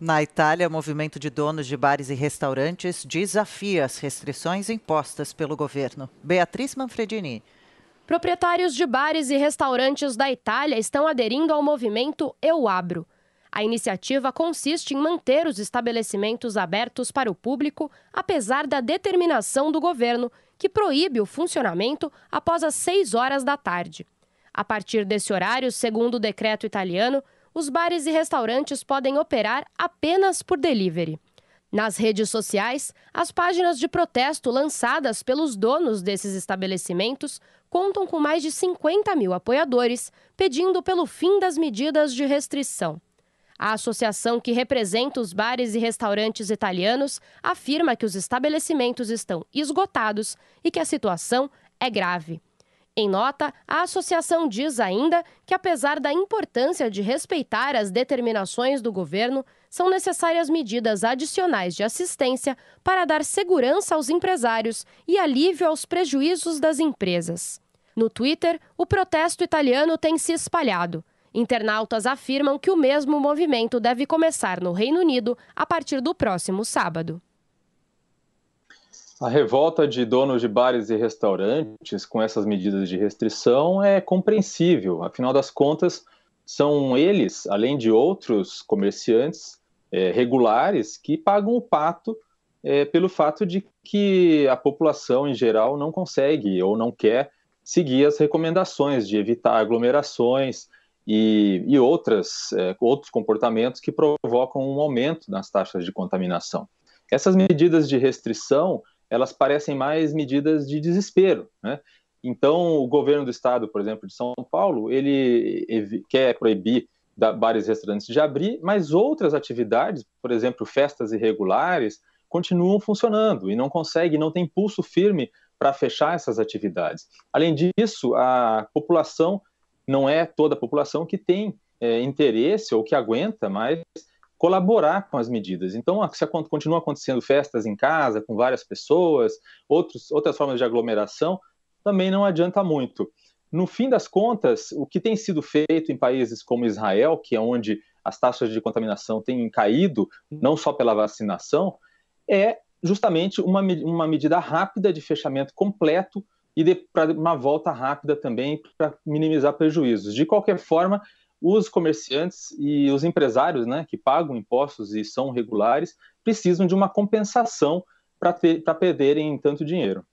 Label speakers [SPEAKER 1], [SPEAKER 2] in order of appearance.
[SPEAKER 1] Na Itália, o movimento de donos de bares e restaurantes desafia as restrições impostas pelo governo. Beatriz Manfredini.
[SPEAKER 2] Proprietários de bares e restaurantes da Itália estão aderindo ao movimento Eu Abro. A iniciativa consiste em manter os estabelecimentos abertos para o público, apesar da determinação do governo, que proíbe o funcionamento após as 6 horas da tarde. A partir desse horário, segundo o decreto italiano, os bares e restaurantes podem operar apenas por delivery. Nas redes sociais, as páginas de protesto lançadas pelos donos desses estabelecimentos contam com mais de 50 mil apoiadores pedindo pelo fim das medidas de restrição. A associação que representa os bares e restaurantes italianos afirma que os estabelecimentos estão esgotados e que a situação é grave. Em nota, a associação diz ainda que, apesar da importância de respeitar as determinações do governo, são necessárias medidas adicionais de assistência para dar segurança aos empresários e alívio aos prejuízos das empresas. No Twitter, o protesto italiano tem se espalhado. Internautas afirmam que o mesmo movimento deve começar no Reino Unido a partir do próximo sábado.
[SPEAKER 1] A revolta de donos de bares e restaurantes com essas medidas de restrição é compreensível. Afinal das contas, são eles, além de outros comerciantes é, regulares, que pagam o pato é, pelo fato de que a população em geral não consegue ou não quer seguir as recomendações de evitar aglomerações e, e outras, é, outros comportamentos que provocam um aumento nas taxas de contaminação. Essas medidas de restrição elas parecem mais medidas de desespero, né? Então, o governo do estado, por exemplo, de São Paulo, ele quer proibir bares e restaurantes de abrir, mas outras atividades, por exemplo, festas irregulares, continuam funcionando e não consegue, não tem pulso firme para fechar essas atividades. Além disso, a população não é toda a população que tem é, interesse ou que aguenta mais colaborar com as medidas. Então, se continuam acontecendo festas em casa, com várias pessoas, outros, outras formas de aglomeração, também não adianta muito. No fim das contas, o que tem sido feito em países como Israel, que é onde as taxas de contaminação têm caído, não só pela vacinação, é justamente uma, uma medida rápida de fechamento completo e para uma volta rápida também para minimizar prejuízos. De qualquer forma, os comerciantes e os empresários, né, que pagam impostos e são regulares, precisam de uma compensação para perderem tanto dinheiro.